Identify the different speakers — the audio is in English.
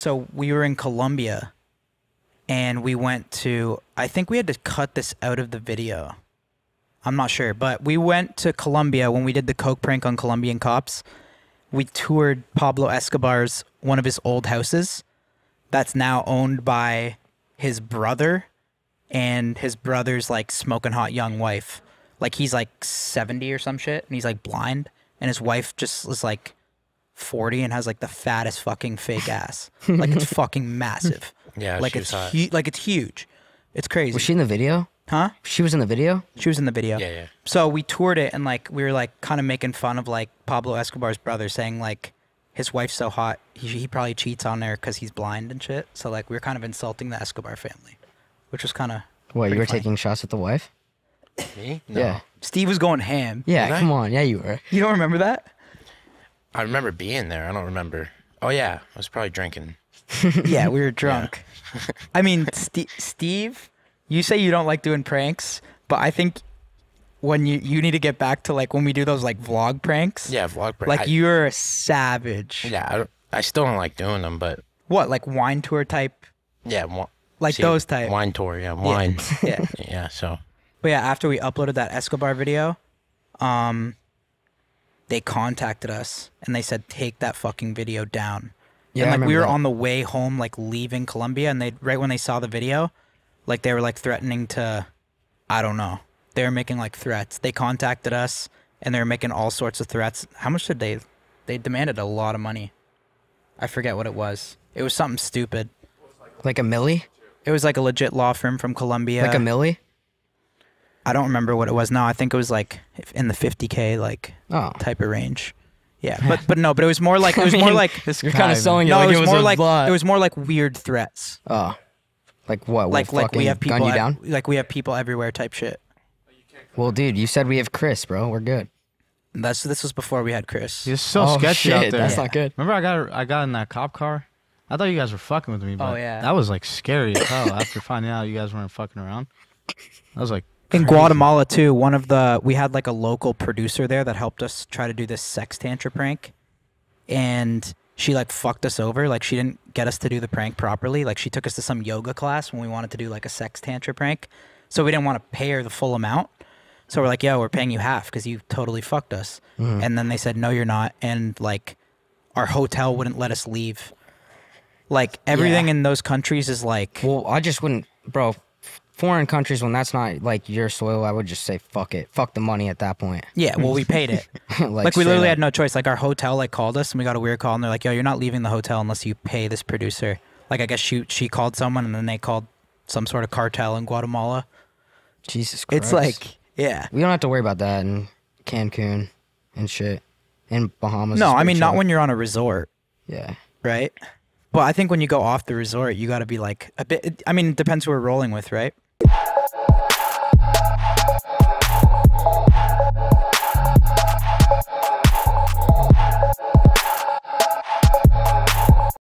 Speaker 1: So we were in Colombia and we went to, I think we had to cut this out of the video. I'm not sure, but we went to Colombia when we did the Coke prank on Colombian cops. We toured Pablo Escobar's, one of his old houses that's now owned by his brother and his brother's like smoking hot young wife. Like he's like 70 or some shit and he's like blind and his wife just is like 40 and has like the fattest fucking fake ass. like it's fucking massive. Yeah, like it's hu- like it's huge. It's crazy. Was she in the video? Huh? She was in the video. She was in the video. Yeah, yeah. So we toured it and like we were like kind of making fun of like Pablo Escobar's brother saying like his wife's so hot he, he probably cheats on her because he's blind and shit. So like we were kind of insulting the Escobar family, which was kind of what you were funny. taking shots at the wife. Me? No. Yeah. Steve was going ham. Yeah, come on. Yeah, you were. You don't remember that? I remember being there. I don't remember. Oh yeah, I was probably drinking. yeah, we were drunk. Yeah. I mean, St Steve, you say you don't like doing pranks, but I think when you you need to get back to like when we do those like vlog pranks. Yeah, vlog pranks. Like I, you're a savage. Yeah, I, I, still don't like doing them, but what like wine tour type? Yeah, like see, those type wine tour. Yeah, wine. Yeah, yeah. yeah so. But yeah, after we uploaded that Escobar video, um, they contacted us and they said take that fucking video down. Yeah, and like we were that. on the way home, like leaving Colombia, and they right when they saw the video, like they were like threatening to, I don't know, they were making like threats. They contacted us and they were making all sorts of threats. How much did they? They demanded a lot of money. I forget what it was. It was something stupid. Like a millie? It was like a legit law firm from Colombia. Like a millie? I don't remember what it was now. I think it was like in the 50k like oh. type of range. Yeah, but but no, but it was more like it was I mean, more like you're kind of selling it. No, like it was, was more like lot. it was more like weird threats. Oh, like what? Like like we have people at, like we have people everywhere type shit. Well, dude, you said we have Chris, bro. We're good. That's this was before we had Chris. You're so oh, sketchy shit, out there. That's yeah. not good. Remember, I got I got in that cop car. I thought you guys were fucking with me, oh, but oh, yeah. that was like scary as hell after finding out you guys weren't fucking around. I was like, in Guatemala too. One of the we had like a local producer there that helped us try to do this sex tantra prank, and she like fucked us over. Like she didn't get us to do the prank properly. Like she took us to some yoga class when we wanted to do like a sex tantra prank, so we didn't want to pay her the full amount. So we're like, "Yo, we're paying you half because you totally fucked us." Mm. And then they said, "No, you're not," and like our hotel wouldn't let us leave. Like everything yeah. in those countries is like. Well, I just wouldn't, bro foreign countries when that's not like your soil i would just say fuck it fuck the money at that point yeah well we paid it like, like, we literally up. had no choice like our hotel like called us and we got a weird call and they're like yo you're not leaving the hotel unless you pay this producer like i guess she she called someone and then they called some sort of cartel in guatemala jesus christ it's like yeah we don't have to worry about that in cancun and shit in bahamas no i mean not when you're on a resort yeah right Well, i think when you go off the resort you got to be like a bit i mean it depends who we're rolling with right